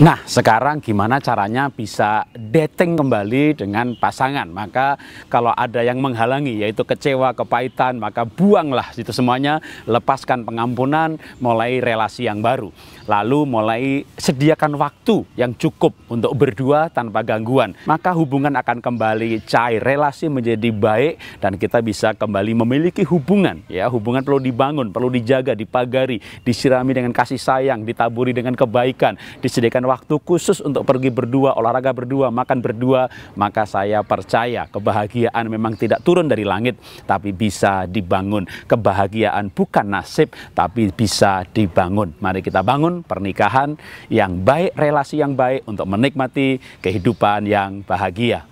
Nah, sekarang gimana caranya bisa dating kembali dengan pasangan? Maka kalau ada yang menghalangi yaitu kecewa, kepahitan, maka buanglah itu semuanya, lepaskan pengampunan, mulai relasi yang baru. Lalu mulai sediakan waktu yang cukup untuk berdua tanpa gangguan. Maka hubungan akan kembali cair, relasi menjadi baik dan kita bisa kembali memiliki hubungan ya. Hubungan perlu dibangun, perlu dijaga, dipagari, disirami dengan kasih sayang, ditaburi dengan kebaikan, disediakan waktu khusus untuk pergi berdua, olahraga berdua, makan berdua, maka saya percaya kebahagiaan memang tidak turun dari langit, tapi bisa dibangun. Kebahagiaan bukan nasib, tapi bisa dibangun. Mari kita bangun pernikahan yang baik, relasi yang baik untuk menikmati kehidupan yang bahagia.